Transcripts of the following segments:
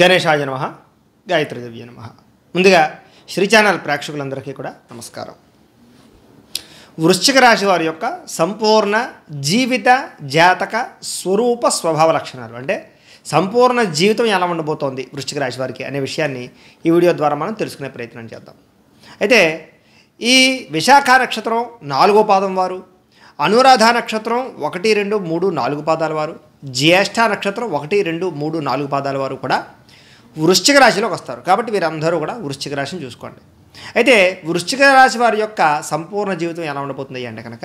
గణేశాయ నమ దేవ్య నమ ముందుగా శ్రీ ఛానల్ ప్రేక్షకులందరికీ కూడా నమస్కారం వృశ్చిక రాశి వారి యొక్క సంపూర్ణ జీవిత జాతక స్వరూప స్వభావ లక్షణాలు అంటే సంపూర్ణ జీవితం ఎలా ఉండబోతోంది వృశ్చిక రాశి వారికి అనే విషయాన్ని ఈ వీడియో ద్వారా మనం తెలుసుకునే ప్రయత్నం చేద్దాం అయితే ఈ విశాఖ నక్షత్రం నాలుగో పాదం వారు అనురాధ నక్షత్రం ఒకటి రెండు మూడు నాలుగు పాదాల వారు జ్యేష్ఠ నక్షత్రం ఒకటి రెండు మూడు నాలుగు పాదాల వారు కూడా వృశ్చిక రాశిలోకి వస్తారు కాబట్టి వీరందరూ కూడా వృశ్చిక రాశిని చూసుకోండి అయితే వృశ్చిక రాశి వారి యొక్క సంపూర్ణ జీవితం ఎలా ఉండబోతుంది అంటే కనుక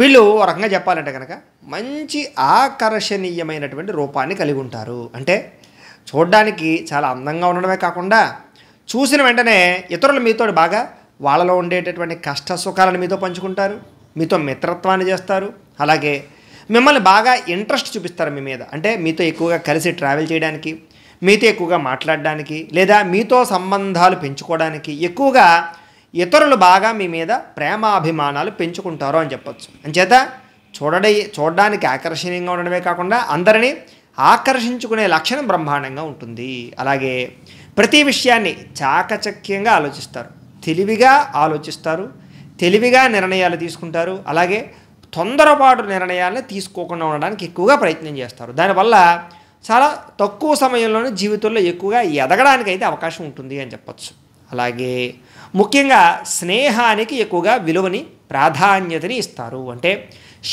వీళ్ళు ఒక రకంగా చెప్పాలంటే కనుక మంచి ఆకర్షణీయమైనటువంటి రూపాన్ని కలిగి ఉంటారు అంటే చూడడానికి చాలా అందంగా ఉండడమే కాకుండా చూసిన వెంటనే ఇతరులు మీతో బాగా వాళ్ళలో ఉండేటటువంటి కష్ట సుఖాలను మీతో పంచుకుంటారు మీతో మిత్రత్వాన్ని చేస్తారు అలాగే మిమ్మల్ని బాగా ఇంట్రెస్ట్ చూపిస్తారు మీ మీద అంటే మీతో ఎక్కువగా కలిసి ట్రావెల్ చేయడానికి మీతో ఎక్కువగా మాట్లాడడానికి లేదా మీతో సంబంధాలు పెంచుకోవడానికి ఎక్కువగా ఇతరులు బాగా మీ మీద ప్రేమాభిమానాలు పెంచుకుంటారు అని చెప్పచ్చు అంచేత చూడడ చూడడానికి ఆకర్షణీయంగా ఉండడమే కాకుండా అందరినీ ఆకర్షించుకునే లక్షణం బ్రహ్మాండంగా ఉంటుంది అలాగే ప్రతి విషయాన్ని చాకచక్యంగా ఆలోచిస్తారు తెలివిగా ఆలోచిస్తారు తెలివిగా నిర్ణయాలు తీసుకుంటారు అలాగే తొందరపాటు నిర్ణయాలను తీసుకోకుండా ఉండడానికి ఎక్కువగా ప్రయత్నం చేస్తారు దానివల్ల చాలా తక్కువ సమయంలోనే జీవితంలో ఎక్కువగా ఎదగడానికి అయితే అవకాశం ఉంటుంది అని చెప్పచ్చు అలాగే ముఖ్యంగా స్నేహానికి ఎక్కువగా విలువని ప్రాధాన్యతని ఇస్తారు అంటే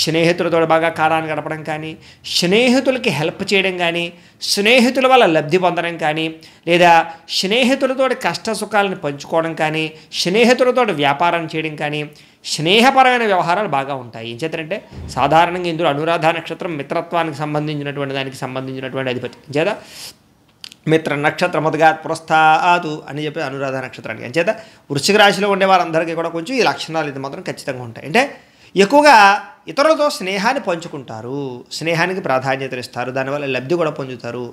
స్నేహితులతో బాగా కాలాన్ని గడపడం కానీ స్నేహితులకి హెల్ప్ చేయడం కానీ స్నేహితుల వల్ల లబ్ధి పొందడం కానీ లేదా స్నేహితులతో కష్ట సుఖాలను పంచుకోవడం కానీ స్నేహితులతో వ్యాపారం చేయడం కానీ స్నేహపరమైన వ్యవహారాలు బాగా ఉంటాయి ఏం చేతంటే సాధారణంగా ఇందులో అనురాధ నక్షత్రం మిత్రత్వానికి సంబంధించినటువంటి దానికి సంబంధించినటువంటి అధిపతి చేత మిత్ర నక్షత్ర మొదగాత్ పురస్థాదు అని చెప్పి అనురాధ నక్షత్రానికి అంచేత వృశ్చిక రాశిలో ఉండే వారందరికీ కూడా కొంచెం ఈ లక్షణాలు ఇది మాత్రం ఖచ్చితంగా ఉంటాయి అంటే ఎక్కువగా ఇతరులతో స్నేహాన్ని పంచుకుంటారు స్నేహానికి ప్రాధాన్యత ఇస్తారు దానివల్ల లబ్ధి కూడా పొందుతారు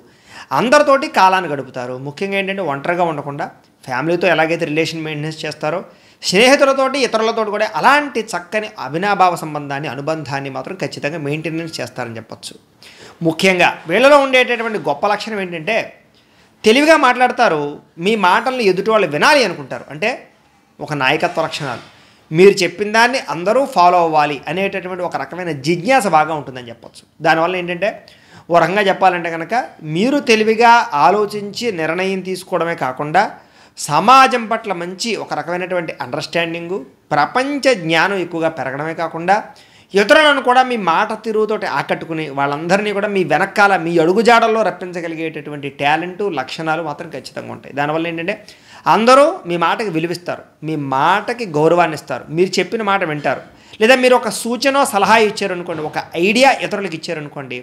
అందరితోటి కాలాన్ని గడుపుతారు ముఖ్యంగా ఏంటంటే ఒంటరిగా ఉండకుండా ఫ్యామిలీతో ఎలాగైతే రిలేషన్ మెయింటెనెన్స్ చేస్తారో స్నేహితులతోటి ఇతరులతో కూడా అలాంటి చక్కని అభినాభావ సంబంధాన్ని అనుబంధాన్ని మాత్రం ఖచ్చితంగా మెయింటెనెన్స్ చేస్తారని చెప్పచ్చు ముఖ్యంగా వీళ్ళలో ఉండేటటువంటి గొప్ప లక్షణం ఏంటంటే తెలివిగా మాట్లాడతారు మీ మాటలను ఎదుటి వాళ్ళు వినాలి అనుకుంటారు అంటే ఒక నాయకత్వ లక్షణాలు మీరు చెప్పిన దాన్ని అందరూ ఫాలో అవ్వాలి అనేటటువంటి ఒక రకమైన జిజ్ఞాస బాగా ఉంటుందని చెప్పచ్చు దానివల్ల ఏంటంటే ఓ రకంగా చెప్పాలంటే కనుక మీరు తెలివిగా ఆలోచించి నిర్ణయం తీసుకోవడమే కాకుండా సమాజం పట్ల మంచి ఒక రకమైనటువంటి అండర్స్టాండింగు ప్రపంచ జ్ఞానం ఎక్కువగా పెరగడమే కాకుండా ఇతరులను కూడా మీ మాట తిరుగుతోటి ఆకట్టుకుని వాళ్ళందరినీ కూడా మీ వెనకాల మీ అడుగుజాడల్లో రప్పించగలిగేటటువంటి టాలెంటు లక్షణాలు మాత్రం ఖచ్చితంగా ఉంటాయి దానివల్ల ఏంటంటే అందరూ మీ మాటకి విలువిస్తారు మీ మాటకి గౌరవాన్ని ఇస్తారు మీరు చెప్పిన మాట వింటారు లేదా మీరు ఒక సూచన సలహా ఇచ్చారనుకోండి ఒక ఐడియా ఇతరులకు ఇచ్చారనుకోండి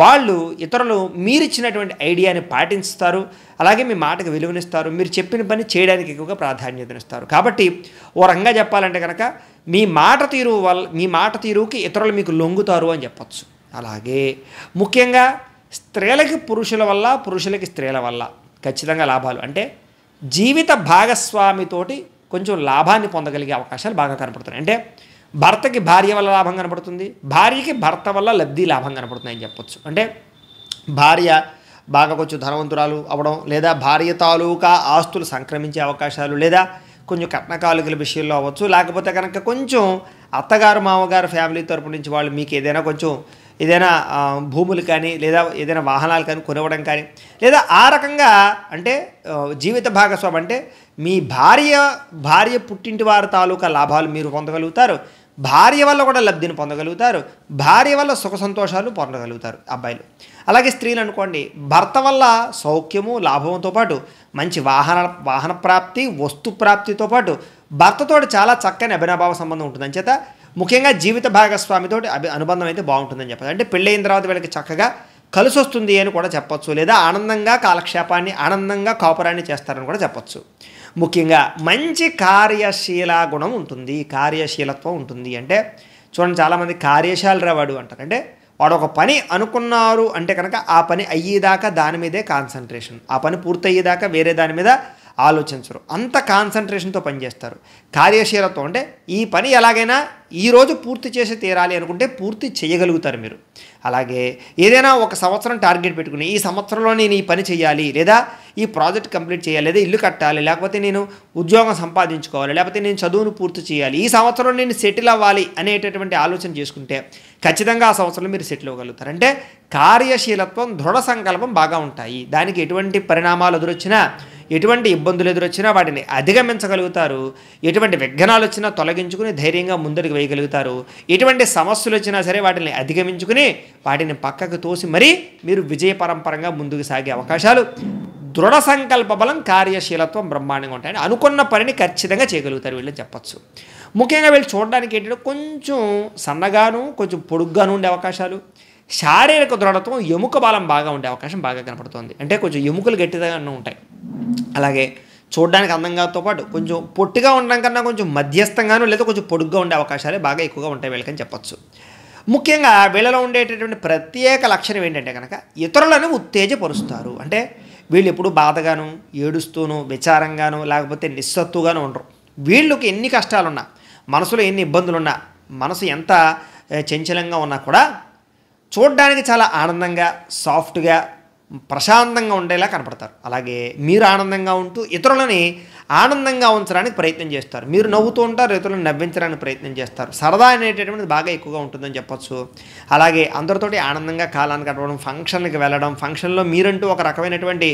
వాళ్ళు ఇతరులు మీరు ఇచ్చినటువంటి ఐడియాని పాటిస్తారు అలాగే మీ మాటకు విలువనిస్తారు మీరు చెప్పిన పని చేయడానికి ఎక్కువగా ప్రాధాన్యతనిస్తారు కాబట్టి ఓ రంగా చెప్పాలంటే కనుక మీ మాట తీరు వల్ల మీ మాట తీరుకి ఇతరులు మీకు లొంగుతారు అని చెప్పచ్చు అలాగే ముఖ్యంగా స్త్రీలకి పురుషుల వల్ల పురుషులకి స్త్రీల వల్ల ఖచ్చితంగా లాభాలు అంటే జీవిత భాగస్వామితోటి కొంచెం లాభాన్ని పొందగలిగే అవకాశాలు బాగా కనపడుతున్నాయి అంటే భర్తకి భార్య వల్ల లాభం కనపడుతుంది భార్యకి భర్త వల్ల లబ్ధి లాభం అని చెప్పొచ్చు అంటే భార్య బాగా కొంచెం ధనవంతురాలు అవ్వడం లేదా భార్య తాలూకా ఆస్తులు సంక్రమించే అవకాశాలు లేదా కొంచెం కట్నకాలుకల విషయంలో అవ్వచ్చు లేకపోతే కనుక కొంచెం అత్తగారు మామగారు ఫ్యామిలీ తరపు నుంచి వాళ్ళు మీకు ఏదైనా కొంచెం ఏదైనా భూములు కానీ లేదా ఏదైనా వాహనాలు కానీ కొనవడం కానీ లేదా ఆ రకంగా అంటే జీవిత భాగస్వామి అంటే మీ భార్య భార్య పుట్టింటి వారి తాలూకా లాభాలు మీరు పొందగలుగుతారు భార్య వల్ల కూడా లబ్ధిని పొందగలుగుతారు భార్య వల్ల సుఖ సంతోషాలు పొందగలుగుతారు అబ్బాయిలు అలాగే స్త్రీలు అనుకోండి భర్త వల్ల సౌఖ్యము లాభంతో పాటు మంచి వాహన వాహన ప్రాప్తి వస్తు ప్రాప్తితో పాటు భర్తతో చాలా చక్కని అభినభావ సంబంధం ఉంటుంది చేత ముఖ్యంగా జీవిత భాగస్వామితో అభి అనుబంధం అయితే బాగుంటుందని చెప్పాలి అంటే పెళ్ళైన తర్వాత వీళ్ళకి చక్కగా కలిసి వస్తుంది అని కూడా చెప్పొచ్చు లేదా ఆనందంగా కాలక్షేపాన్ని ఆనందంగా కాపురాన్ని చేస్తారని కూడా చెప్పొచ్చు ముఖ్యంగా మంచి కార్యశీల గుణం ఉంటుంది కార్యశీలత్వం ఉంటుంది అంటే చూడండి చాలామంది కార్యశాలరావాడు అంటారు అంటే వాడు ఒక పని అనుకున్నారు అంటే కనుక ఆ పని అయ్యేదాకా దాని మీదే కాన్సన్ట్రేషన్ ఆ పని పూర్తయ్యేదాకా వేరే దాని మీద ఆలోచించరు అంత కాన్సన్ట్రేషన్తో పనిచేస్తారు కార్యశీలతో అంటే ఈ పని ఎలాగైనా ఈరోజు పూర్తి చేసి తీరాలి అనుకుంటే పూర్తి చేయగలుగుతారు మీరు అలాగే ఏదైనా ఒక సంవత్సరం టార్గెట్ పెట్టుకుని ఈ సంవత్సరంలో నేను ఈ పని చేయాలి లేదా ఈ ప్రాజెక్ట్ కంప్లీట్ చేయాలి లేదా ఇల్లు కట్టాలి లేకపోతే నేను ఉద్యోగం సంపాదించుకోవాలి లేకపోతే నేను చదువును పూర్తి చేయాలి ఈ సంవత్సరం నేను సెటిల్ అవ్వాలి అనేటటువంటి ఆలోచన చేసుకుంటే ఖచ్చితంగా ఆ సంవత్సరంలో మీరు సెటిల్ అవ్వగలుగుతారు అంటే కార్యశీలత్వం దృఢ సంకల్పం బాగా ఉంటాయి దానికి ఎటువంటి పరిణామాలు ఎదురొచ్చినా ఎటువంటి ఇబ్బందులు ఎదురొచ్చినా వాటిని అధిగమించగలుగుతారు ఎటువంటి విఘ్నాలు వచ్చినా తొలగించుకుని ధైర్యంగా ముందరికి వేయగలుగుతారు ఎటువంటి సమస్యలు వచ్చినా సరే వాటిని అధిగమించుకుని వాటిని పక్కకు తోసి మరీ మీరు విజయ పరంపరంగా ముందుకు సాగే అవకాశాలు దృఢ సంకల్ప బలం కార్యశీలత్వం బ్రహ్మాండంగా ఉంటాయని అనుకున్న పనిని ఖచ్చితంగా చేయగలుగుతారు వీళ్ళని చెప్పచ్చు ముఖ్యంగా వీళ్ళు చూడడానికి ఏంటంటే కొంచెం సన్నగాను కొంచెం పొడుగ్గాను ఉండే అవకాశాలు శారీరక దృఢత్వం ఎముక బలం బాగా ఉండే అవకాశం బాగా కనపడుతుంది అంటే కొంచెం ఎముకలు గట్టిగా ఉంటాయి అలాగే చూడడానికి అందంగాతో పాటు కొంచెం పొట్టిగా ఉండడం కన్నా కొంచెం మధ్యస్థంగాను లేదా కొంచెం పొడుగ్గా ఉండే అవకాశాలే బాగా ఎక్కువగా ఉంటాయి వీళ్ళకని చెప్పచ్చు ముఖ్యంగా వీళ్ళలో ఉండేటటువంటి ప్రత్యేక లక్షణం ఏంటంటే కనుక ఇతరులను ఉత్తేజపరుస్తారు అంటే వీళ్ళు ఎప్పుడు బాధగాను ఏడుస్తూను విచారంగాను లేకపోతే నిస్సత్తుగాను ఉండరు వీళ్ళకి ఎన్ని కష్టాలున్నా మనసులో ఎన్ని ఇబ్బందులున్నా మనసు ఎంత చంచలంగా ఉన్నా కూడా చూడ్డానికి చాలా ఆనందంగా సాఫ్ట్గా ప్రశాంతంగా ఉండేలా కనపడతారు అలాగే మీరు ఆనందంగా ఉంటూ ఇతరులని ఆనందంగా ఉంచడానికి ప్రయత్నం చేస్తారు మీరు నవ్వుతూ ఉంటారు ఇతరులను నవ్వించడానికి ప్రయత్నం చేస్తారు సరదా అనేటటువంటిది బాగా ఎక్కువగా ఉంటుందని చెప్పొచ్చు అలాగే అందరితోటి ఆనందంగా కాలాన్ని గడపడం ఫంక్షన్లకు వెళ్ళడం ఫంక్షన్లో మీరంటూ ఒక రకమైనటువంటి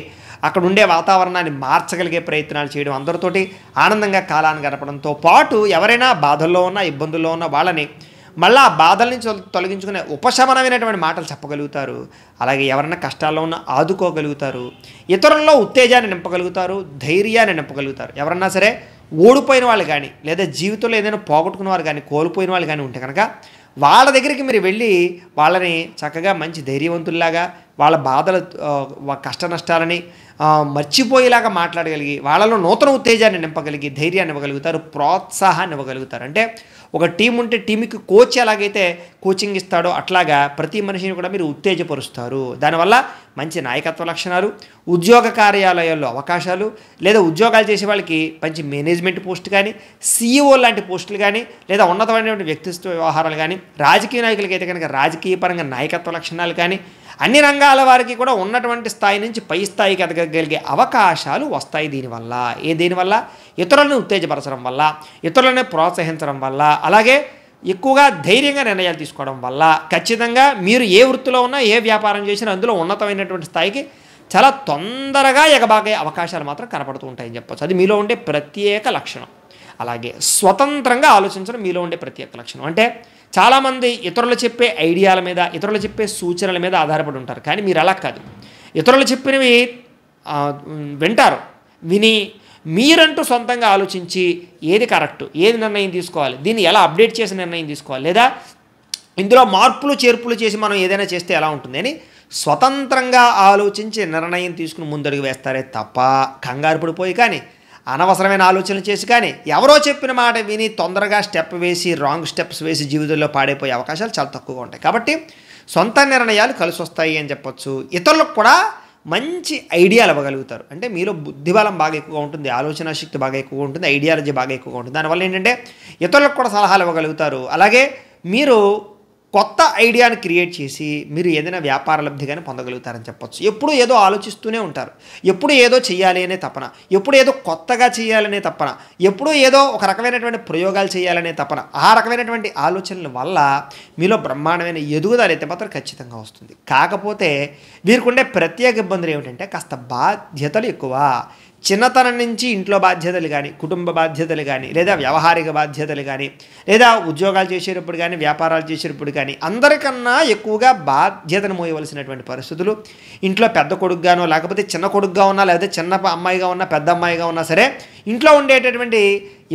అక్కడ ఉండే వాతావరణాన్ని మార్చగలిగే ప్రయత్నాలు చేయడం అందరితోటి ఆనందంగా కాలాన్ని గడపడంతో పాటు ఎవరైనా బాధల్లో ఉన్నా ఇబ్బందుల్లో ఉన్నా వాళ్ళని మళ్ళీ ఆ బాధల నుంచి తొలగించుకునే ఉపశమనమైనటువంటి మాటలు చెప్పగలుగుతారు అలాగే ఎవరైనా కష్టాల్లో ఉన్న ఆదుకోగలుగుతారు ఇతరుల్లో ఉత్తేజాన్ని నింపగలుగుతారు ధైర్యాన్ని నింపగలుగుతారు ఎవరన్నా సరే ఓడిపోయిన వాళ్ళు కానీ లేదా జీవితంలో ఏదైనా పోగొట్టుకున్న వారు కానీ కోల్పోయిన వాళ్ళు కానీ ఉంటే కనుక వాళ్ళ దగ్గరికి మీరు వెళ్ళి వాళ్ళని చక్కగా మంచి ధైర్యవంతుల్లాగా వాళ్ళ బాధలు కష్ట నష్టాలని మర్చిపోయేలాగా మాట్లాడగలిగి వాళ్ళలో నూతన ఉత్తేజాన్ని నింపగలిగి ధైర్యాన్ని ఇవ్వగలుగుతారు ప్రోత్సాహాన్ని ఇవ్వగలుగుతారు అంటే ఒక టీం ఉంటే టీంకి కోచ్ ఎలాగైతే కోచింగ్ ఇస్తాడో అట్లాగా ప్రతి మనిషిని కూడా మీరు ఉత్తేజపరుస్తారు దానివల్ల మంచి నాయకత్వ లక్షణాలు ఉద్యోగ కార్యాలయాల్లో అవకాశాలు లేదా ఉద్యోగాలు చేసే వాళ్ళకి మంచి మేనేజ్మెంట్ పోస్ట్ కానీ సీఈఓ e లాంటి పోస్టులు కానీ లేదా ఉన్నతమైనటువంటి వ్యక్తిత్వ వ్యవహారాలు కానీ రాజకీయ నాయకులకి అయితే కనుక రాజకీయ పరంగా నాయకత్వ లక్షణాలు కానీ అన్ని రంగాల వారికి కూడా ఉన్నటువంటి స్థాయి నుంచి పై స్థాయికి ఎదగలిగే అవకాశాలు వస్తాయి దీనివల్ల ఏ దీనివల్ల ఇతరులను ఉత్తేజపరచడం వల్ల ఇతరులను ప్రోత్సహించడం వల్ల అలాగే ఎక్కువగా ధైర్యంగా నిర్ణయాలు తీసుకోవడం వల్ల ఖచ్చితంగా మీరు ఏ వృత్తిలో ఉన్నా ఏ వ్యాపారం చేసినా అందులో ఉన్నతమైనటువంటి స్థాయికి చాలా తొందరగా ఎగబాగే అవకాశాలు మాత్రం కనపడుతూ ఉంటాయని చెప్పచ్చు అది మీలో ఉండే ప్రత్యేక లక్షణం అలాగే స్వతంత్రంగా ఆలోచించడం మీలో ఉండే ప్రత్యేక లక్షణం అంటే చాలామంది ఇతరులు చెప్పే ఐడియాల మీద ఇతరులు చెప్పే సూచనల మీద ఆధారపడి ఉంటారు కానీ మీరు అలా కాదు ఇతరులు చెప్పినవి వింటారు విని మీరంటూ సొంతంగా ఆలోచించి ఏది కరెక్ట్ ఏది నిర్ణయం తీసుకోవాలి దీన్ని ఎలా అప్డేట్ చేసి నిర్ణయం తీసుకోవాలి లేదా ఇందులో మార్పులు చేర్పులు చేసి మనం ఏదైనా చేస్తే ఎలా ఉంటుంది అని స్వతంత్రంగా ఆలోచించి నిర్ణయం తీసుకుని ముందడుగు వేస్తారే తప్ప కంగారు పడిపోయి కానీ అనవసరమైన ఆలోచనలు చేసి కానీ ఎవరో చెప్పిన మాట విని తొందరగా స్టెప్ వేసి రాంగ్ స్టెప్స్ వేసి జీవితంలో పాడైపోయే అవకాశాలు చాలా తక్కువగా ఉంటాయి కాబట్టి సొంత నిర్ణయాలు కలిసి వస్తాయి అని చెప్పొచ్చు ఇతరులకు కూడా మంచి ఐడియాలు ఇవ్వగలుగుతారు అంటే మీలో బుద్ధిబలం బాగా ఎక్కువగా ఉంటుంది ఆలోచన శక్తి బాగా ఎక్కువగా ఉంటుంది ఐడియాలజీ బాగా ఎక్కువగా ఉంటుంది దానివల్ల ఏంటంటే ఇతరులకు కూడా సలహాలు ఇవ్వగలుగుతారు అలాగే మీరు కొత్త ఐడియాని క్రియేట్ చేసి మీరు ఏదైనా వ్యాపార లబ్ధి కానీ పొందగలుగుతారని చెప్పొచ్చు ఎప్పుడు ఏదో ఆలోచిస్తూనే ఉంటారు ఎప్పుడు ఏదో చేయాలి అనే తపన ఎప్పుడు ఏదో కొత్తగా చేయాలనే తపన ఎప్పుడు ఏదో ఒక రకమైనటువంటి ప్రయోగాలు చేయాలనే తపన ఆ రకమైనటువంటి ఆలోచనల వల్ల మీలో బ్రహ్మాండమైన ఎదుగుదల అయితే మాత్రం ఖచ్చితంగా వస్తుంది కాకపోతే ఉండే ప్రత్యేక ఇబ్బందులు ఏమిటంటే కాస్త బాధ్యతలు ఎక్కువ చిన్నతనం నుంచి ఇంట్లో బాధ్యతలు కానీ కుటుంబ బాధ్యతలు కానీ లేదా వ్యవహారిక బాధ్యతలు కానీ లేదా ఉద్యోగాలు చేసేటప్పుడు కానీ వ్యాపారాలు చేసేటప్పుడు కానీ అందరికన్నా ఎక్కువగా బాధ్యతను మోయవలసినటువంటి పరిస్థితులు ఇంట్లో పెద్ద కొడుకుగానో లేకపోతే చిన్న కొడుకుగా ఉన్నా లేకపోతే చిన్న అమ్మాయిగా ఉన్నా పెద్ద అమ్మాయిగా ఉన్నా సరే ఇంట్లో ఉండేటటువంటి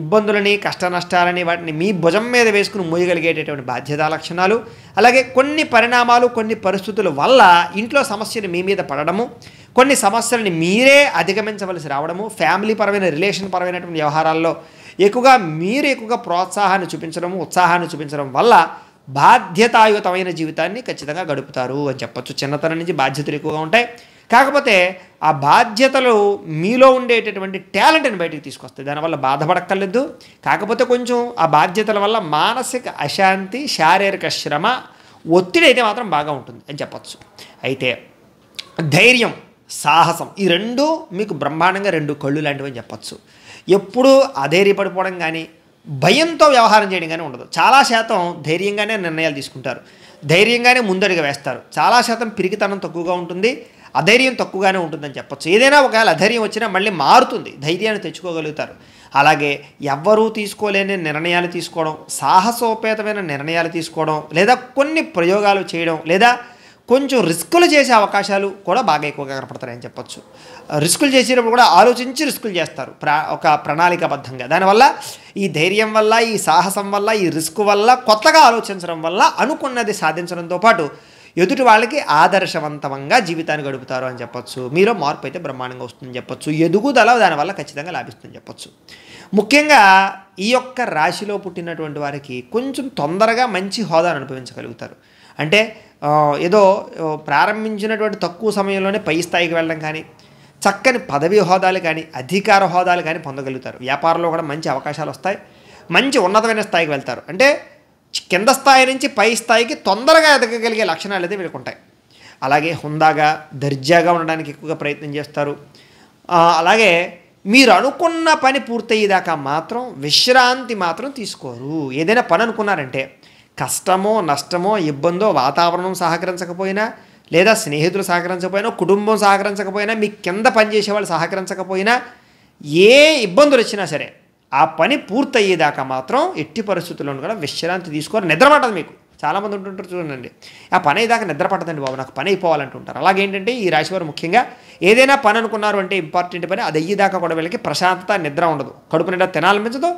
ఇబ్బందులని కష్ట నష్టాలని వాటిని మీ భుజం మీద వేసుకుని మోయగలిగేటటువంటి బాధ్యత లక్షణాలు అలాగే కొన్ని పరిణామాలు కొన్ని పరిస్థితుల వల్ల ఇంట్లో సమస్యలు మీ మీద పడడము కొన్ని సమస్యలని మీరే అధిగమించవలసి రావడము ఫ్యామిలీ పరమైన రిలేషన్ పరమైనటువంటి వ్యవహారాల్లో ఎక్కువగా మీరు ఎక్కువగా ప్రోత్సాహాన్ని చూపించడం ఉత్సాహాన్ని చూపించడం వల్ల బాధ్యతాయుతమైన జీవితాన్ని ఖచ్చితంగా గడుపుతారు అని చెప్పచ్చు చిన్నతనం నుంచి బాధ్యతలు ఎక్కువగా ఉంటాయి కాకపోతే ఆ బాధ్యతలు మీలో ఉండేటటువంటి టాలెంట్ని బయటికి తీసుకొస్తాయి దానివల్ల బాధపడక్కర్లేదు కాకపోతే కొంచెం ఆ బాధ్యతల వల్ల మానసిక అశాంతి శారీరక శ్రమ ఒత్తిడి అయితే మాత్రం బాగా ఉంటుంది అని చెప్పచ్చు అయితే ధైర్యం సాహసం ఈ రెండు మీకు బ్రహ్మాండంగా రెండు కళ్ళు లాంటివి అని చెప్పచ్చు ఎప్పుడూ అధైర్యపడిపోవడం కానీ భయంతో వ్యవహారం చేయడం కానీ ఉండదు చాలా శాతం ధైర్యంగానే నిర్ణయాలు తీసుకుంటారు ధైర్యంగానే ముందడుగు వేస్తారు చాలా శాతం పిరికితనం తక్కువగా ఉంటుంది అధైర్యం తక్కువగానే ఉంటుందని చెప్పొచ్చు ఏదైనా ఒకవేళ అధైర్యం వచ్చినా మళ్ళీ మారుతుంది ధైర్యాన్ని తెచ్చుకోగలుగుతారు అలాగే ఎవ్వరూ తీసుకోలేని నిర్ణయాలు తీసుకోవడం సాహసోపేతమైన నిర్ణయాలు తీసుకోవడం లేదా కొన్ని ప్రయోగాలు చేయడం లేదా కొంచెం రిస్కులు చేసే అవకాశాలు కూడా బాగా ఎక్కువగా కనపడతాయని చెప్పొచ్చు రిస్కులు చేసేటప్పుడు కూడా ఆలోచించి రిస్కులు చేస్తారు ప్రా ఒక ప్రణాళికాబద్ధంగా దానివల్ల ఈ ధైర్యం వల్ల ఈ సాహసం వల్ల ఈ రిస్క్ వల్ల కొత్తగా ఆలోచించడం వల్ల అనుకున్నది సాధించడంతో పాటు ఎదుటి వాళ్ళకి ఆదర్శవంతంగా జీవితాన్ని గడుపుతారు అని చెప్పొచ్చు మీరు మార్పు అయితే బ్రహ్మాండంగా వస్తుందని చెప్పొచ్చు ఎదుగుదల దానివల్ల ఖచ్చితంగా లాభిస్తుందని చెప్పొచ్చు ముఖ్యంగా ఈ యొక్క రాశిలో పుట్టినటువంటి వారికి కొంచెం తొందరగా మంచి హోదాను అనుభవించగలుగుతారు అంటే ఏదో ప్రారంభించినటువంటి తక్కువ సమయంలోనే పై స్థాయికి వెళ్ళడం కానీ చక్కని పదవి హోదాలు కానీ అధికార హోదాలు కానీ పొందగలుగుతారు వ్యాపారంలో కూడా మంచి అవకాశాలు వస్తాయి మంచి ఉన్నతమైన స్థాయికి వెళ్తారు అంటే కింద స్థాయి నుంచి పై స్థాయికి తొందరగా ఎదగగలిగే లక్షణాలు అయితే ఉంటాయి అలాగే హుందాగా దర్జాగా ఉండడానికి ఎక్కువగా ప్రయత్నం చేస్తారు అలాగే మీరు అనుకున్న పని పూర్తయ్యేదాకా మాత్రం విశ్రాంతి మాత్రం తీసుకోరు ఏదైనా పని అనుకున్నారంటే కష్టమో నష్టమో ఇబ్బందో వాతావరణం సహకరించకపోయినా లేదా స్నేహితులు సహకరించకపోయినా కుటుంబం సహకరించకపోయినా మీ కింద పనిచేసే వాళ్ళు సహకరించకపోయినా ఏ ఇబ్బందులు వచ్చినా సరే ఆ పని పూర్తయ్యేదాకా మాత్రం ఎట్టి పరిస్థితుల్లో కూడా విశ్రాంతి తీసుకోరు నిద్రపడదు మీకు చాలామంది ఉంటుంటారు చూడండి ఆ పని అయ్యేదాకా నిద్ర పట్టదండి బాబు నాకు పని అయిపోవాలంటుంటారు ఏంటంటే ఈ రాశివారు ముఖ్యంగా ఏదైనా పని అనుకున్నారు అంటే ఇంపార్టెంట్ పని అది అయ్యేదాకా కూడా వీళ్ళకి ప్రశాంతత నిద్ర ఉండదు కడుపు నిండా తినాలనిపించదు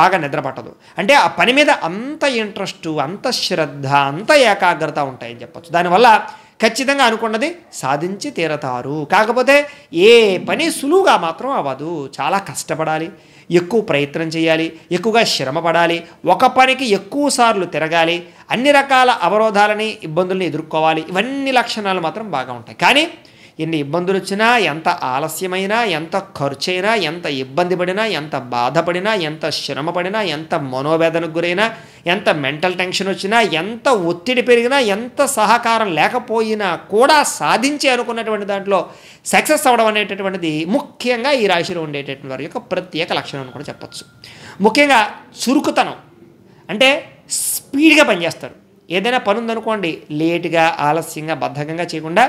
బాగా నిద్ర పట్టదు అంటే ఆ పని మీద అంత ఇంట్రెస్ట్ అంత శ్రద్ధ అంత ఏకాగ్రత ఉంటాయని చెప్పచ్చు దానివల్ల ఖచ్చితంగా అనుకున్నది సాధించి తీరతారు కాకపోతే ఏ పని సులువుగా మాత్రం అవ్వదు చాలా కష్టపడాలి ఎక్కువ ప్రయత్నం చేయాలి ఎక్కువగా శ్రమ పడాలి ఒక పనికి ఎక్కువ సార్లు తిరగాలి అన్ని రకాల అవరోధాలని ఇబ్బందుల్ని ఎదుర్కోవాలి ఇవన్నీ లక్షణాలు మాత్రం బాగా ఉంటాయి కానీ ఎన్ని ఇబ్బందులు వచ్చినా ఎంత ఆలస్యమైనా ఎంత ఖర్చైనా ఎంత ఇబ్బంది పడినా ఎంత బాధపడినా ఎంత శ్రమ ఎంత మనోవేదనకు గురైనా ఎంత మెంటల్ టెన్షన్ వచ్చినా ఎంత ఒత్తిడి పెరిగినా ఎంత సహకారం లేకపోయినా కూడా సాధించి అనుకున్నటువంటి దాంట్లో సక్సెస్ అవ్వడం అనేటటువంటిది ముఖ్యంగా ఈ రాశిలో ఉండేటటువంటి వారి యొక్క ప్రత్యేక లక్షణం అని కూడా చెప్పచ్చు ముఖ్యంగా చురుకుతనం అంటే స్పీడ్గా పనిచేస్తారు ఏదైనా పని ఉందనుకోండి లేటుగా ఆలస్యంగా బద్ధకంగా చేయకుండా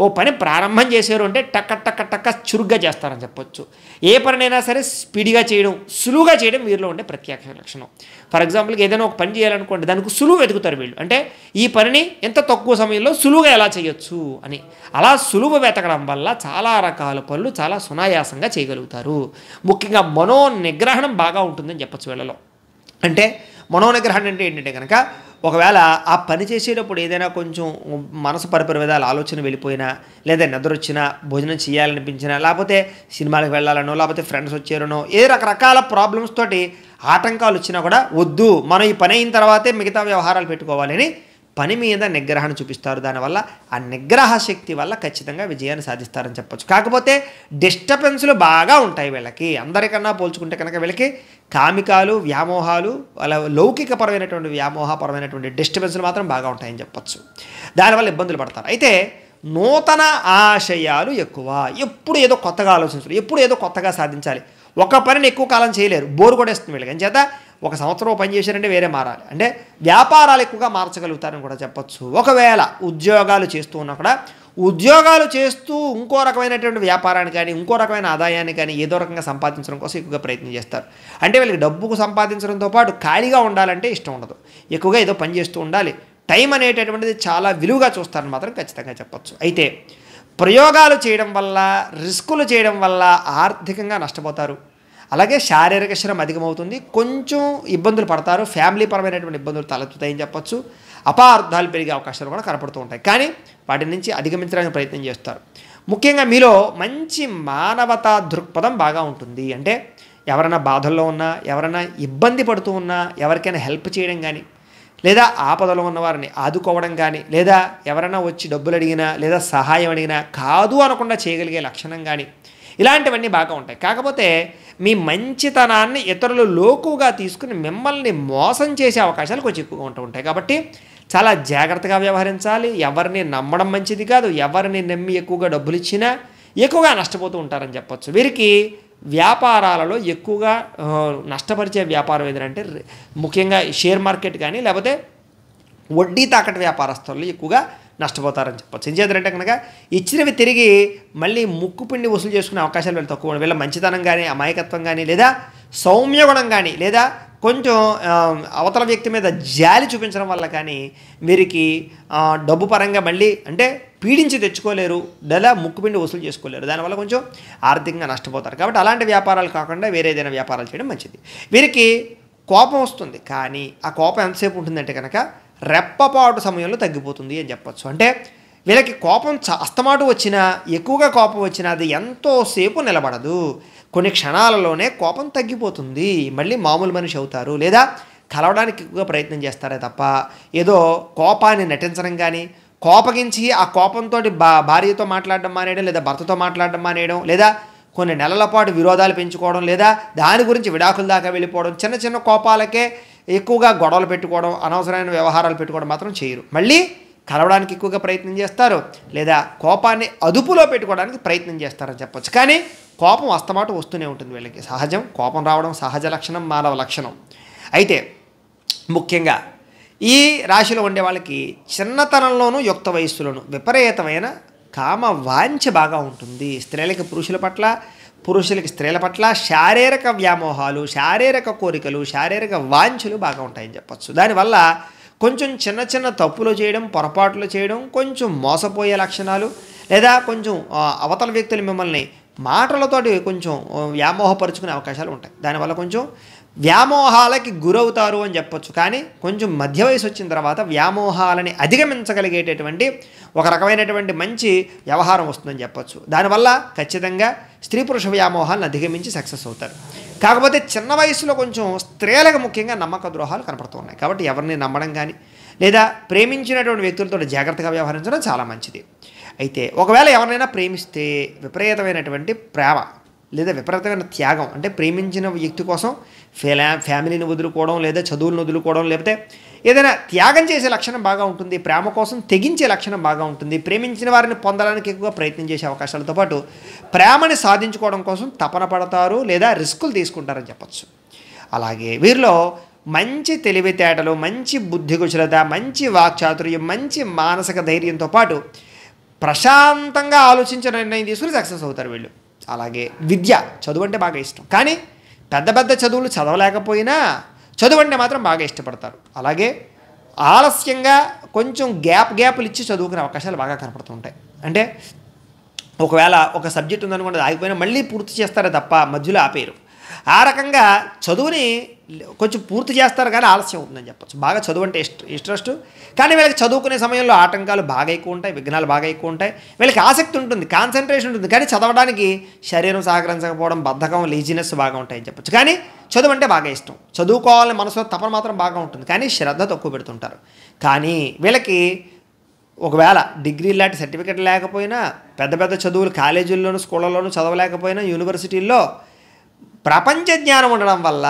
ఓ పని ప్రారంభం చేశారు అంటే టక్క టక్క టక్క చురుగ్గా చేస్తారని చెప్పొచ్చు ఏ పనినైనా సరే స్పీడ్గా చేయడం సులువుగా చేయడం వీరిలో ఉండే ప్రత్యేక లక్షణం ఫర్ ఎగ్జాంపుల్కి ఏదైనా ఒక పని చేయాలనుకోండి దానికి సులువు వెతుకుతారు వీళ్ళు అంటే ఈ పనిని ఎంత తక్కువ సమయంలో సులువుగా ఎలా చేయొచ్చు అని అలా సులువు వెతకడం వల్ల చాలా రకాల పనులు చాలా సునాయాసంగా చేయగలుగుతారు ముఖ్యంగా మనో నిగ్రహణం బాగా ఉంటుందని చెప్పచ్చు వీళ్ళలో అంటే మనోనిగ్రహణ అంటే ఏంటంటే కనుక ఒకవేళ ఆ పని చేసేటప్పుడు ఏదైనా కొంచెం మనసు పరిపరి విధాల ఆలోచన వెళ్ళిపోయినా లేదా నిద్ర వచ్చినా భోజనం చేయాలనిపించినా లేకపోతే సినిమాలకు వెళ్ళాలనో లేకపోతే ఫ్రెండ్స్ వచ్చారనో ఏ రకరకాల ప్రాబ్లమ్స్ తోటి ఆటంకాలు వచ్చినా కూడా వద్దు మనం ఈ పని అయిన తర్వాతే మిగతా వ్యవహారాలు పెట్టుకోవాలని పని మీద నిగ్రహాన్ని చూపిస్తారు దానివల్ల ఆ నిగ్రహ శక్తి వల్ల ఖచ్చితంగా విజయాన్ని సాధిస్తారని చెప్పొచ్చు కాకపోతే డిస్టర్బెన్స్లు బాగా ఉంటాయి వీళ్ళకి అందరికన్నా పోల్చుకుంటే కనుక వీళ్ళకి కామికాలు వ్యామోహాలు అలా లౌకికపరమైనటువంటి వ్యామోహపరమైనటువంటి డిస్టర్బెన్స్లు మాత్రం బాగా ఉంటాయని చెప్పొచ్చు దానివల్ల ఇబ్బందులు పడతారు అయితే నూతన ఆశయాలు ఎక్కువ ఎప్పుడు ఏదో కొత్తగా ఆలోచించాలి ఎప్పుడు ఏదో కొత్తగా సాధించాలి ఒక పనిని ఎక్కువ కాలం చేయలేరు బోరు కొడేస్తుంది వీళ్ళకి అని చేత ఒక సంవత్సరం పనిచేశారంటే వేరే మారాలి అంటే వ్యాపారాలు ఎక్కువగా మార్చగలుగుతారని కూడా చెప్పచ్చు ఒకవేళ ఉద్యోగాలు చేస్తూ ఉన్నా కూడా ఉద్యోగాలు చేస్తూ ఇంకో రకమైనటువంటి వ్యాపారాన్ని కానీ ఇంకో రకమైన ఆదాయాన్ని కానీ ఏదో రకంగా సంపాదించడం కోసం ఎక్కువగా ప్రయత్నం చేస్తారు అంటే వీళ్ళకి డబ్బుకు సంపాదించడంతో పాటు ఖాళీగా ఉండాలంటే ఇష్టం ఉండదు ఎక్కువగా ఏదో పని చేస్తూ ఉండాలి టైం అనేటటువంటిది చాలా విలువగా చూస్తారని మాత్రం ఖచ్చితంగా చెప్పచ్చు అయితే ప్రయోగాలు చేయడం వల్ల రిస్కులు చేయడం వల్ల ఆర్థికంగా నష్టపోతారు అలాగే శారీరక శ్రమ అధికమవుతుంది కొంచెం ఇబ్బందులు పడతారు ఫ్యామిలీ పరమైనటువంటి ఇబ్బందులు తలెత్తుతాయని చెప్పచ్చు అపార్థాలు పెరిగే అవకాశాలు కూడా కనపడుతూ ఉంటాయి కానీ వాటి నుంచి అధిగమించడానికి ప్రయత్నం చేస్తారు ముఖ్యంగా మీలో మంచి మానవతా దృక్పథం బాగా ఉంటుంది అంటే ఎవరైనా బాధల్లో ఉన్నా ఎవరైనా ఇబ్బంది పడుతూ ఉన్నా ఎవరికైనా హెల్ప్ చేయడం కానీ లేదా ఆపదలో ఉన్నవారిని ఆదుకోవడం కానీ లేదా ఎవరైనా వచ్చి డబ్బులు అడిగినా లేదా సహాయం అడిగినా కాదు అనకుండా చేయగలిగే లక్షణం కానీ ఇలాంటివన్నీ బాగా ఉంటాయి కాకపోతే మీ మంచితనాన్ని ఇతరులు లోకుగా తీసుకుని మిమ్మల్ని మోసం చేసే అవకాశాలు కొంచెం ఎక్కువగా ఉంటూ ఉంటాయి కాబట్టి చాలా జాగ్రత్తగా వ్యవహరించాలి ఎవరిని నమ్మడం మంచిది కాదు ఎవరిని నమ్మి ఎక్కువగా డబ్బులు ఇచ్చినా ఎక్కువగా నష్టపోతూ ఉంటారని చెప్పొచ్చు వీరికి వ్యాపారాలలో ఎక్కువగా నష్టపరిచే వ్యాపారం ఏంటంటే ముఖ్యంగా షేర్ మార్కెట్ కానీ లేకపోతే వడ్డీ తాకట వ్యాపారస్తులు ఎక్కువగా నష్టపోతారని చెప్పచ్చు ఇంచేతంటే కనుక ఇచ్చినవి తిరిగి మళ్ళీ ముక్కుపిండి వసూలు చేసుకునే అవకాశాలు వీళ్ళు తక్కువ వీళ్ళ మంచితనం కానీ అమాయకత్వం కానీ లేదా సౌమ్య గుణం కానీ లేదా కొంచెం అవతల వ్యక్తి మీద జాలి చూపించడం వల్ల కానీ వీరికి డబ్బు పరంగా మళ్ళీ అంటే పీడించి తెచ్చుకోలేరు లేదా ముక్కుపిండి వసూలు చేసుకోలేరు దానివల్ల కొంచెం ఆర్థికంగా నష్టపోతారు కాబట్టి అలాంటి వ్యాపారాలు కాకుండా వేరే ఏదైనా వ్యాపారాలు చేయడం మంచిది వీరికి కోపం వస్తుంది కానీ ఆ కోపం ఎంతసేపు ఉంటుందంటే కనుక రెప్పపాటు సమయంలో తగ్గిపోతుంది అని చెప్పచ్చు అంటే వీళ్ళకి కోపం అస్తమాటు వచ్చినా ఎక్కువగా కోపం వచ్చినా అది ఎంతోసేపు నిలబడదు కొన్ని క్షణాలలోనే కోపం తగ్గిపోతుంది మళ్ళీ మామూలు మనిషి అవుతారు లేదా కలవడానికి ఎక్కువగా ప్రయత్నం చేస్తారే తప్ప ఏదో కోపాన్ని నటించడం కానీ కోపగించి ఆ కోపంతో బా భార్యతో మాట్లాడడం మానేయడం లేదా భర్తతో మాట్లాడడం మానేయడం లేదా కొన్ని నెలల పాటు విరోధాలు పెంచుకోవడం లేదా దాని గురించి విడాకుల దాకా వెళ్ళిపోవడం చిన్న చిన్న కోపాలకే ఎక్కువగా గొడవలు పెట్టుకోవడం అనవసరమైన వ్యవహారాలు పెట్టుకోవడం మాత్రం చేయరు మళ్ళీ కలవడానికి ఎక్కువగా ప్రయత్నం చేస్తారు లేదా కోపాన్ని అదుపులో పెట్టుకోవడానికి ప్రయత్నం చేస్తారని చెప్పొచ్చు కానీ కోపం అస్తమాట వస్తూనే ఉంటుంది వీళ్ళకి సహజం కోపం రావడం సహజ లక్షణం మానవ లక్షణం అయితే ముఖ్యంగా ఈ రాశిలో ఉండే వాళ్ళకి చిన్నతనంలోనూ యుక్త వయస్సులోనూ విపరీతమైన కామ వాంఛ బాగా ఉంటుంది స్త్రీలకి పురుషుల పట్ల పురుషులకి స్త్రీల పట్ల శారీరక వ్యామోహాలు శారీరక కోరికలు శారీరక వాంఛలు బాగా ఉంటాయని చెప్పచ్చు దానివల్ల కొంచెం చిన్న చిన్న తప్పులు చేయడం పొరపాట్లు చేయడం కొంచెం మోసపోయే లక్షణాలు లేదా కొంచెం అవతల వ్యక్తులు మిమ్మల్ని మాటలతోటి కొంచెం వ్యామోహపరుచుకునే అవకాశాలు ఉంటాయి దానివల్ల కొంచెం వ్యామోహాలకి గురవుతారు అని చెప్పొచ్చు కానీ కొంచెం మధ్య వయసు వచ్చిన తర్వాత వ్యామోహాలని అధిగమించగలిగేటటువంటి ఒక రకమైనటువంటి మంచి వ్యవహారం వస్తుందని చెప్పొచ్చు దానివల్ల ఖచ్చితంగా స్త్రీ పురుష వ్యామోహాలను అధిగమించి సక్సెస్ అవుతారు కాకపోతే చిన్న వయసులో కొంచెం స్త్రీలకు ముఖ్యంగా నమ్మక ద్రోహాలు కనపడుతున్నాయి కాబట్టి ఎవరిని నమ్మడం కానీ లేదా ప్రేమించినటువంటి వ్యక్తులతో జాగ్రత్తగా వ్యవహరించడం చాలా మంచిది అయితే ఒకవేళ ఎవరినైనా ప్రేమిస్తే విపరీతమైనటువంటి ప్రేమ లేదా విపరీతమైన త్యాగం అంటే ప్రేమించిన వ్యక్తి కోసం ఫ్యా ఫ్యామిలీని వదులుకోవడం లేదా చదువులను వదులుకోవడం లేకపోతే ఏదైనా త్యాగం చేసే లక్షణం బాగా ఉంటుంది ప్రేమ కోసం తెగించే లక్షణం బాగా ఉంటుంది ప్రేమించిన వారిని పొందడానికి ఎక్కువ ప్రయత్నం చేసే అవకాశాలతో పాటు ప్రేమని సాధించుకోవడం కోసం తపన పడతారు లేదా రిస్కులు తీసుకుంటారని చెప్పచ్చు అలాగే వీరిలో మంచి తెలివితేటలు మంచి బుద్ధిగుచులత మంచి వాక్చాతుర్యం మంచి మానసిక ధైర్యంతో పాటు ప్రశాంతంగా ఆలోచించిన నిర్ణయం తీసుకుని సక్సెస్ అవుతారు వీళ్ళు అలాగే విద్య చదువు అంటే బాగా ఇష్టం కానీ పెద్ద పెద్ద చదువులు చదవలేకపోయినా చదువు అంటే మాత్రం బాగా ఇష్టపడతారు అలాగే ఆలస్యంగా కొంచెం గ్యాప్ గ్యాప్లు ఇచ్చి చదువుకునే అవకాశాలు బాగా కనపడుతుంటాయి అంటే ఒకవేళ ఒక సబ్జెక్ట్ ఉందనుకోండి ఆగిపోయినా మళ్ళీ పూర్తి చేస్తారే తప్ప మధ్యలో ఆపేరు ఆ రకంగా చదువుని కొంచెం పూర్తి చేస్తారు కానీ ఆలస్యం అవుతుందని చెప్పచ్చు బాగా చదువు అంటే ఇష్ట ఇంట్రెస్ట్ కానీ వీళ్ళకి చదువుకునే సమయంలో ఆటంకాలు బాగా ఎక్కువ ఉంటాయి విఘ్నాలు బాగా ఎక్కువ ఉంటాయి వీళ్ళకి ఆసక్తి ఉంటుంది కాన్సన్ట్రేషన్ ఉంటుంది కానీ చదవడానికి శరీరం సహకరించకపోవడం బద్ధకం లేజినెస్ బాగా ఉంటాయని చెప్పచ్చు కానీ చదువు అంటే బాగా ఇష్టం చదువుకోవాలని మనసులో తపన మాత్రం బాగా ఉంటుంది కానీ శ్రద్ధ తక్కువ పెడుతుంటారు కానీ వీళ్ళకి ఒకవేళ డిగ్రీ లాంటి సర్టిఫికెట్ లేకపోయినా పెద్ద పెద్ద చదువులు కాలేజీల్లోనూ స్కూళ్ళలోనూ చదవలేకపోయినా యూనివర్సిటీల్లో ప్రపంచ జ్ఞానం ఉండడం వల్ల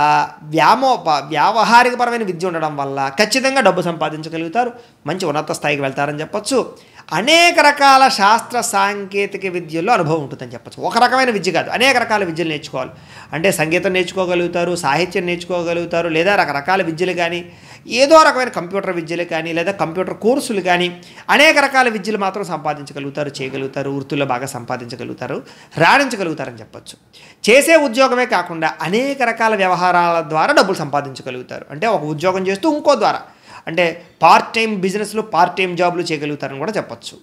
వ్యామోప వ్యావహారికపరమైన విద్య ఉండడం వల్ల ఖచ్చితంగా డబ్బు సంపాదించగలుగుతారు మంచి ఉన్నత స్థాయికి వెళ్తారని చెప్పచ్చు అనేక రకాల శాస్త్ర సాంకేతిక విద్యల్లో అనుభవం ఉంటుందని చెప్పచ్చు ఒక రకమైన విద్య కాదు అనేక రకాల విద్యలు నేర్చుకోవాలి అంటే సంగీతం నేర్చుకోగలుగుతారు సాహిత్యం నేర్చుకోగలుగుతారు లేదా రకరకాల విద్యలు కానీ ఏదో రకమైన కంప్యూటర్ విద్యలు కానీ లేదా కంప్యూటర్ కోర్సులు కానీ అనేక రకాల విద్యలు మాత్రం సంపాదించగలుగుతారు చేయగలుగుతారు వృత్తుల్లో బాగా సంపాదించగలుగుతారు రాణించగలుగుతారని చెప్పచ్చు చేసే ఉద్యోగమే కాకుండా అనేక రకాల వ్యవహారాల ద్వారా డబ్బులు సంపాదించగలుగుతారు అంటే ఒక ఉద్యోగం చేస్తూ ఇంకో ద్వారా అంటే పార్ట్ టైం బిజినెస్లు పార్ట్ టైం జాబ్లు చేయగలుగుతారని కూడా చెప్పచ్చు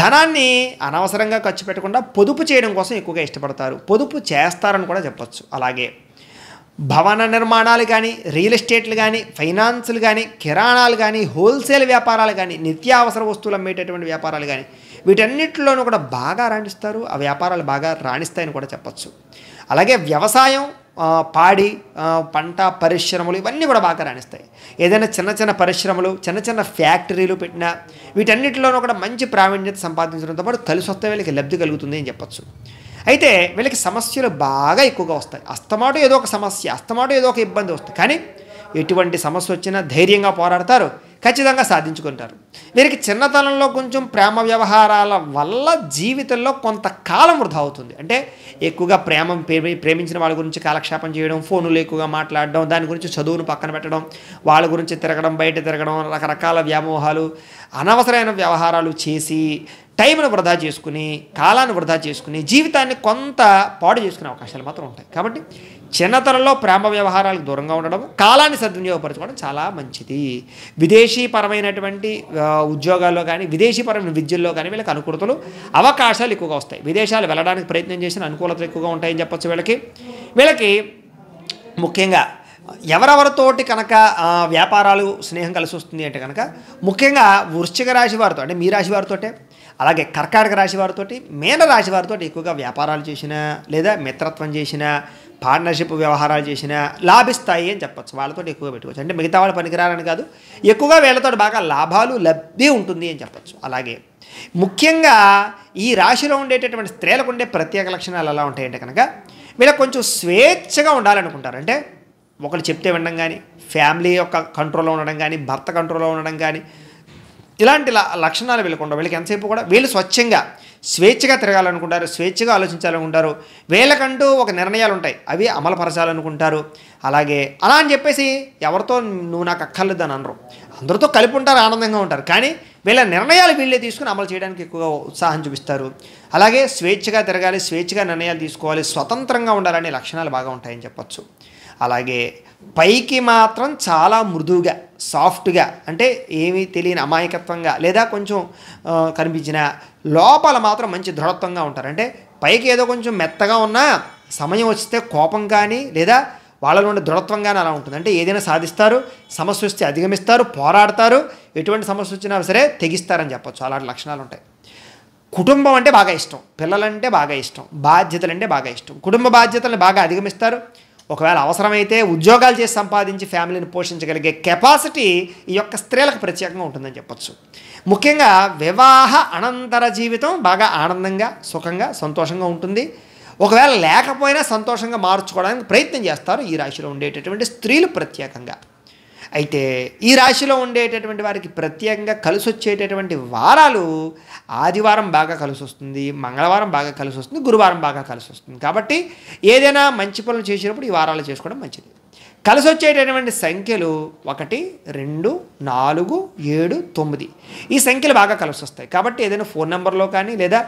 ధనాన్ని అనవసరంగా ఖర్చు పెట్టకుండా పొదుపు చేయడం కోసం ఎక్కువగా ఇష్టపడతారు పొదుపు చేస్తారని కూడా చెప్పచ్చు అలాగే భవన నిర్మాణాలు కానీ రియల్ ఎస్టేట్లు కానీ ఫైనాన్స్లు కానీ కిరాణాలు కానీ హోల్సేల్ వ్యాపారాలు కానీ నిత్యావసర వస్తువులు అమ్మేటటువంటి వ్యాపారాలు కానీ వీటన్నిటిలోనూ కూడా బాగా రాణిస్తారు ఆ వ్యాపారాలు బాగా రాణిస్తాయని కూడా చెప్పచ్చు అలాగే వ్యవసాయం పాడి పంట పరిశ్రమలు ఇవన్నీ కూడా బాగా రాణిస్తాయి ఏదైనా చిన్న చిన్న పరిశ్రమలు చిన్న చిన్న ఫ్యాక్టరీలు పెట్టినా వీటన్నిటిలోనూ కూడా మంచి ప్రావీణ్యత సంపాదించడంతో పాటు కలిసి వస్తే వీళ్ళకి లబ్ధి కలుగుతుంది అని చెప్పచ్చు అయితే వీళ్ళకి సమస్యలు బాగా ఎక్కువగా వస్తాయి అస్తమాట ఏదో ఒక సమస్య అస్తమాట ఏదో ఒక ఇబ్బంది వస్తుంది కానీ ఎటువంటి సమస్య వచ్చినా ధైర్యంగా పోరాడతారు ఖచ్చితంగా సాధించుకుంటారు వీరికి చిన్నతనంలో కొంచెం ప్రేమ వ్యవహారాల వల్ల జీవితంలో కొంతకాలం వృధా అవుతుంది అంటే ఎక్కువగా ప్రేమ ప్రేమించిన వాళ్ళ గురించి కాలక్షేపం చేయడం ఫోనులు ఎక్కువగా మాట్లాడడం దాని గురించి చదువును పక్కన పెట్టడం వాళ్ళ గురించి తిరగడం బయట తిరగడం రకరకాల వ్యామోహాలు అనవసరమైన వ్యవహారాలు చేసి టైంను వృధా చేసుకుని కాలాన్ని వృధా చేసుకుని జీవితాన్ని కొంత పాడు చేసుకునే అవకాశాలు మాత్రం ఉంటాయి కాబట్టి చిన్నతనంలో ప్రేమ వ్యవహారాలకు దూరంగా ఉండడం కాలాన్ని సద్వినియోగపరచుకోవడం చాలా మంచిది విదేశీ పరమైనటువంటి ఉద్యోగాల్లో కానీ విదేశీ పరమైన విద్యల్లో కానీ వీళ్ళకి అనుకూలతలు అవకాశాలు ఎక్కువగా వస్తాయి విదేశాలు వెళ్ళడానికి ప్రయత్నం చేసిన అనుకూలతలు ఎక్కువగా ఉంటాయని చెప్పచ్చు వీళ్ళకి వీళ్ళకి ముఖ్యంగా ఎవరెవరితోటి కనుక వ్యాపారాలు స్నేహం కలిసి వస్తుంది అంటే కనుక ముఖ్యంగా వృశ్చిక రాశి వారితో అంటే మీ రాశి వారితోటే అలాగే కర్కాటక రాశి వారితో మేన రాశి వారితో ఎక్కువగా వ్యాపారాలు చేసినా లేదా మిత్రత్వం చేసినా పార్ట్నర్షిప్ వ్యవహారాలు చేసినా లాభిస్తాయి అని చెప్పచ్చు వాళ్ళతో ఎక్కువగా పెట్టుకోవచ్చు అంటే మిగతా వాళ్ళు పనికిరాలని కాదు ఎక్కువగా వీళ్ళతో బాగా లాభాలు లబ్ధి ఉంటుంది అని చెప్పచ్చు అలాగే ముఖ్యంగా ఈ రాశిలో ఉండేటటువంటి స్త్రీలకు ఉండే ప్రత్యేక లక్షణాలు ఎలా ఉంటాయంటే కనుక వీళ్ళకి కొంచెం స్వేచ్ఛగా ఉండాలనుకుంటారు అంటే ఒకరు చెప్తే వినడం కానీ ఫ్యామిలీ యొక్క కంట్రోల్లో ఉండడం కానీ భర్త కంట్రోల్లో ఉండడం కానీ ఇలాంటి లక్షణాలు వీళ్ళకుండా వీళ్ళకి ఎంతసేపు కూడా వీళ్ళు స్వచ్ఛంగా స్వేచ్ఛగా తిరగాలనుకుంటారు స్వేచ్ఛగా ఆలోచించాలనుకుంటారు వీళ్ళకంటూ ఒక నిర్ణయాలు ఉంటాయి అవి అమలుపరచాలనుకుంటారు అలాగే అలా అని చెప్పేసి ఎవరితో నువ్వు నాకు అక్కర్లేదు అని అనరు అందరితో కలిపి ఉంటారు ఆనందంగా ఉంటారు కానీ వీళ్ళ నిర్ణయాలు వీళ్ళే తీసుకుని అమలు చేయడానికి ఎక్కువ ఉత్సాహం చూపిస్తారు అలాగే స్వేచ్ఛగా తిరగాలి స్వేచ్ఛగా నిర్ణయాలు తీసుకోవాలి స్వతంత్రంగా ఉండాలనే లక్షణాలు బాగా ఉంటాయని చెప్పచ్చు అలాగే పైకి మాత్రం చాలా మృదువుగా సాఫ్ట్గా అంటే ఏమీ తెలియని అమాయకత్వంగా లేదా కొంచెం కనిపించిన లోపల మాత్రం మంచి దృఢత్వంగా ఉంటారు అంటే పైకి ఏదో కొంచెం మెత్తగా ఉన్నా సమయం వస్తే కోపం కానీ లేదా వాళ్ళలో ఉండే దృఢత్వం కానీ అలా ఉంటుంది అంటే ఏదైనా సాధిస్తారు సమస్య వస్తే అధిగమిస్తారు పోరాడతారు ఎటువంటి సమస్య వచ్చినా సరే తెగిస్తారని చెప్పచ్చు అలాంటి లక్షణాలు ఉంటాయి కుటుంబం అంటే బాగా ఇష్టం పిల్లలంటే బాగా ఇష్టం బాధ్యతలు అంటే బాగా ఇష్టం కుటుంబ బాధ్యతలను బాగా అధిగమిస్తారు ఒకవేళ అవసరమైతే ఉద్యోగాలు చేసి సంపాదించి ఫ్యామిలీని పోషించగలిగే కెపాసిటీ ఈ యొక్క స్త్రీలకు ప్రత్యేకంగా ఉంటుందని చెప్పచ్చు ముఖ్యంగా వివాహ అనంతర జీవితం బాగా ఆనందంగా సుఖంగా సంతోషంగా ఉంటుంది ఒకవేళ లేకపోయినా సంతోషంగా మార్చుకోవడానికి ప్రయత్నం చేస్తారు ఈ రాశిలో ఉండేటటువంటి స్త్రీలు ప్రత్యేకంగా అయితే ఈ రాశిలో ఉండేటటువంటి వారికి ప్రత్యేకంగా కలిసి వచ్చేటటువంటి వారాలు ఆదివారం బాగా కలిసి వస్తుంది మంగళవారం బాగా కలిసి వస్తుంది గురువారం బాగా కలిసి వస్తుంది కాబట్టి ఏదైనా మంచి పనులు చేసినప్పుడు ఈ వారాలు చేసుకోవడం మంచిది కలిసి వచ్చేటటువంటి సంఖ్యలు ఒకటి రెండు నాలుగు ఏడు తొమ్మిది ఈ సంఖ్యలు బాగా కలిసి వస్తాయి కాబట్టి ఏదైనా ఫోన్ నెంబర్లో కానీ లేదా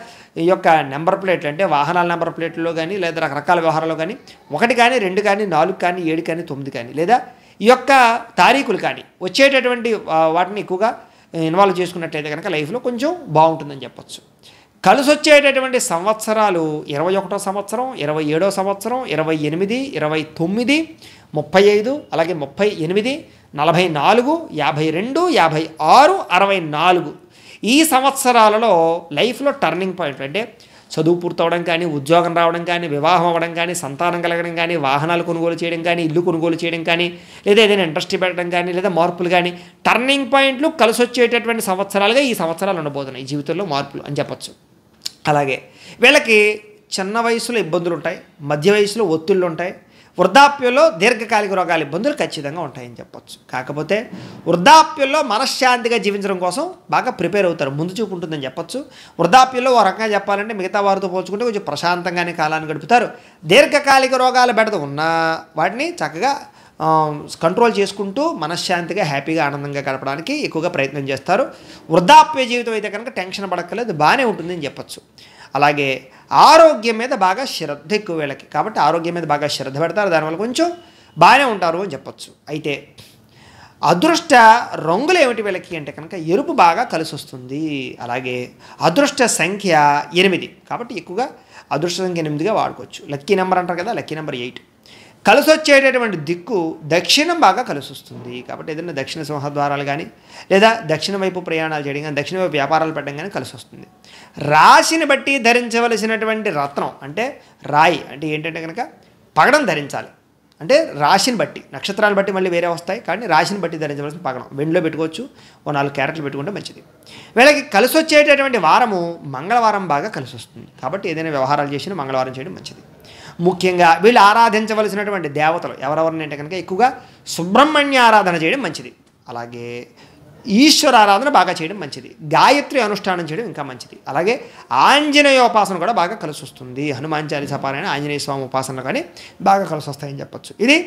ఈ యొక్క నెంబర్ ప్లేట్లు అంటే వాహనాల నెంబర్ ప్లేట్లో కానీ లేదా రకరకాల వ్యవహారాలు కానీ ఒకటి కానీ రెండు కానీ నాలుగు కానీ ఏడు కానీ తొమ్మిది కానీ లేదా ఈ యొక్క తారీఖులు కానీ వచ్చేటటువంటి వాటిని ఎక్కువగా ఇన్వాల్వ్ చేసుకున్నట్టయితే కనుక లైఫ్లో కొంచెం బాగుంటుందని చెప్పచ్చు కలిసి వచ్చేటటువంటి సంవత్సరాలు ఇరవై ఒకటో సంవత్సరం ఇరవై ఏడో సంవత్సరం ఇరవై ఎనిమిది ఇరవై తొమ్మిది ముప్పై ఐదు అలాగే ముప్పై ఎనిమిది నలభై నాలుగు యాభై రెండు యాభై ఆరు అరవై నాలుగు ఈ సంవత్సరాలలో లైఫ్లో టర్నింగ్ పాయింట్ అంటే చదువు పూర్తవడం కానీ ఉద్యోగం రావడం కానీ వివాహం అవ్వడం కానీ సంతానం కలగడం కానీ వాహనాలు కొనుగోలు చేయడం కానీ ఇల్లు కొనుగోలు చేయడం కానీ లేదా ఏదైనా ఇంట్రెస్ట్ పెట్టడం కానీ లేదా మార్పులు కానీ టర్నింగ్ పాయింట్లు కలిసి వచ్చేటటువంటి సంవత్సరాలుగా ఈ సంవత్సరాలు ఉండబోతున్నాయి జీవితంలో మార్పులు అని చెప్పచ్చు అలాగే వీళ్ళకి చిన్న వయసులో ఇబ్బందులు ఉంటాయి మధ్య వయసులో ఒత్తిళ్ళు ఉంటాయి వృద్ధాప్యంలో దీర్ఘకాలిక రోగాల ఇబ్బందులు ఖచ్చితంగా ఉంటాయని చెప్పొచ్చు కాకపోతే వృద్ధాప్యంలో మనశ్శాంతిగా జీవించడం కోసం బాగా ప్రిపేర్ అవుతారు ముందు చూపు ఉంటుందని చెప్పొచ్చు వృద్ధాప్యంలో ఓ రకంగా చెప్పాలంటే మిగతా వారితో పోల్చుకుంటే కొంచెం ప్రశాంతంగానే కాలాన్ని గడుపుతారు దీర్ఘకాలిక రోగాలు బెడత ఉన్న వాటిని చక్కగా కంట్రోల్ చేసుకుంటూ మనశ్శాంతిగా హ్యాపీగా ఆనందంగా గడపడానికి ఎక్కువగా ప్రయత్నం చేస్తారు వృద్ధాప్య జీవితం అయితే కనుక టెన్షన్ పడక్కర్లేదు బాగానే ఉంటుందని చెప్పొచ్చు అలాగే ఆరోగ్యం మీద బాగా శ్రద్ధ ఎక్కువ వీళ్ళకి కాబట్టి ఆరోగ్యం మీద బాగా శ్రద్ధ పెడతారు దానివల్ల కొంచెం బాగానే ఉంటారు అని చెప్పచ్చు అయితే అదృష్ట రంగులు ఏమిటి వీళ్ళకి అంటే కనుక ఎరుపు బాగా కలిసి వస్తుంది అలాగే అదృష్ట సంఖ్య ఎనిమిది కాబట్టి ఎక్కువగా అదృష్ట సంఖ్య ఎనిమిదిగా వాడుకోవచ్చు లక్కీ నెంబర్ అంటారు కదా లక్కీ నెంబర్ ఎయిట్ కలిసొచ్చేటటువంటి దిక్కు దక్షిణం బాగా కలిసొస్తుంది కాబట్టి ఏదైనా దక్షిణ సింహద్వారాలు కానీ లేదా దక్షిణ వైపు ప్రయాణాలు చేయడం కానీ దక్షిణ వైపు వ్యాపారాలు పెట్టడం కానీ కలిసి వస్తుంది రాశిని బట్టి ధరించవలసినటువంటి రత్నం అంటే రాయి అంటే ఏంటంటే కనుక పగడం ధరించాలి అంటే రాశిని బట్టి నక్షత్రాలు బట్టి మళ్ళీ వేరే వస్తాయి కానీ రాశిని బట్టి ధరించవలసిన పగడం వెండిలో పెట్టుకోవచ్చు ఓ నాలుగు క్యారెట్లు పెట్టుకుంటే మంచిది వీళ్ళకి కలిసి వచ్చేటటువంటి వారము మంగళవారం బాగా కలిసి వస్తుంది కాబట్టి ఏదైనా వ్యవహారాలు చేసినా మంగళవారం చేయడం మంచిది ముఖ్యంగా వీళ్ళు ఆరాధించవలసినటువంటి దేవతలు ఎవరెవరిని అంటే కనుక ఎక్కువగా సుబ్రహ్మణ్య ఆరాధన చేయడం మంచిది అలాగే ఈశ్వర ఆరాధన బాగా చేయడం మంచిది గాయత్రి అనుష్ఠానం చేయడం ఇంకా మంచిది అలాగే ఆంజనేయోపాసన కూడా బాగా కలిసి వస్తుంది హనుమాన్ చాలీస ఆంజనేయ స్వామి ఉపాసనలు కానీ బాగా కలిసి వస్తాయని చెప్పచ్చు ఇది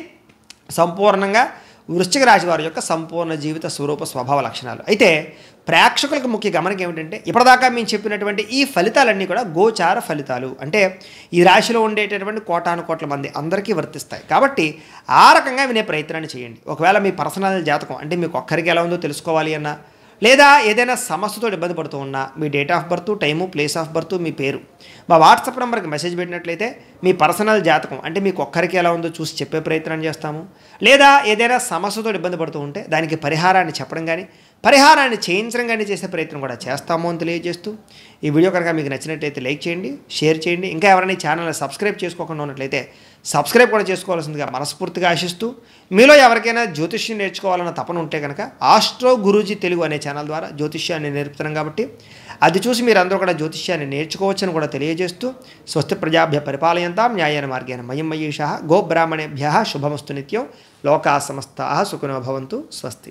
సంపూర్ణంగా వృశ్చిక రాశి వారి యొక్క సంపూర్ణ జీవిత స్వరూప స్వభావ లక్షణాలు అయితే ప్రేక్షకులకు ముఖ్య గమనిక ఏమిటంటే ఇప్పటిదాకా మేము చెప్పినటువంటి ఈ ఫలితాలన్నీ కూడా గోచార ఫలితాలు అంటే ఈ రాశిలో ఉండేటటువంటి కోటాను కోట్ల మంది అందరికీ వర్తిస్తాయి కాబట్టి ఆ రకంగా వినే ప్రయత్నాన్ని చేయండి ఒకవేళ మీ పర్సనల్ జాతకం అంటే మీకు ఒక్కరికి ఎలా ఉందో తెలుసుకోవాలి అన్నా లేదా ఏదైనా సమస్యతో ఇబ్బంది పడుతూ ఉన్నా మీ date of birth time place of birth మీ పేరు మా వాట్సాప్ నెంబర్కి మెసేజ్ పెట్టినట్లయితే మీ పర్సనల్ జాతకం అంటే మీకు ఒక్కరికి ఎలా ఉందో చూసి చెప్పే ప్రయత్నం చేస్తాము లేదా ఏదైనా సమస్యతో ఇబ్బంది పడుతూ ఉంటే దానికి పరిహారాన్ని చెప్పడం కానీ పరిహారాన్ని చేయించడం కానీ చేసే ప్రయత్నం కూడా చేస్తాము అని తెలియజేస్తూ ఈ వీడియో కనుక మీకు నచ్చినట్లయితే లైక్ చేయండి షేర్ చేయండి ఇంకా ఎవరైనా ఛానల్ సబ్స్క్రైబ్ చేసుకోకుండా ఉన్నట్లయితే సబ్స్క్రైబ్ కూడా చేసుకోవాల్సిందిగా మనస్ఫూర్తిగా ఆశిస్తూ మీలో ఎవరికైనా జ్యోతిష్యం నేర్చుకోవాలన్న తపన ఉంటే కనుక ఆస్ట్రో గురూజీ తెలుగు అనే ఛానల్ ద్వారా జ్యోతిష్యాన్ని నేర్పుతున్నాం కాబట్టి అది చూసి మీరు అందరూ కూడా జ్యోతిష్యాన్ని నేర్చుకోవచ్చని కూడా తెలియజేస్తూ స్వస్తి ప్రజాభ్య పరిపాలయంతా న్యాయన మార్గేన మయం మయూష గోబ్రాహ్మణేభ్య శుభమస్తు నిత్యం లోకా సమస్త సుఖనోభవంతు భవంతు స్వస్తి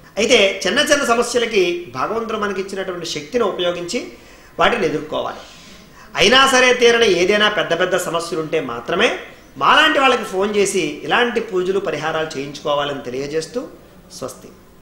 అయితే చిన్న చిన్న సమస్యలకి భగవంతుడు మనకిచ్చినటువంటి శక్తిని ఉపయోగించి వాటిని ఎదుర్కోవాలి అయినా సరే తీరని ఏదైనా పెద్ద పెద్ద సమస్యలు ఉంటే మాత్రమే మాలాంటి వాళ్ళకి ఫోన్ చేసి ఇలాంటి పూజలు పరిహారాలు చేయించుకోవాలని తెలియజేస్తూ స్వస్తి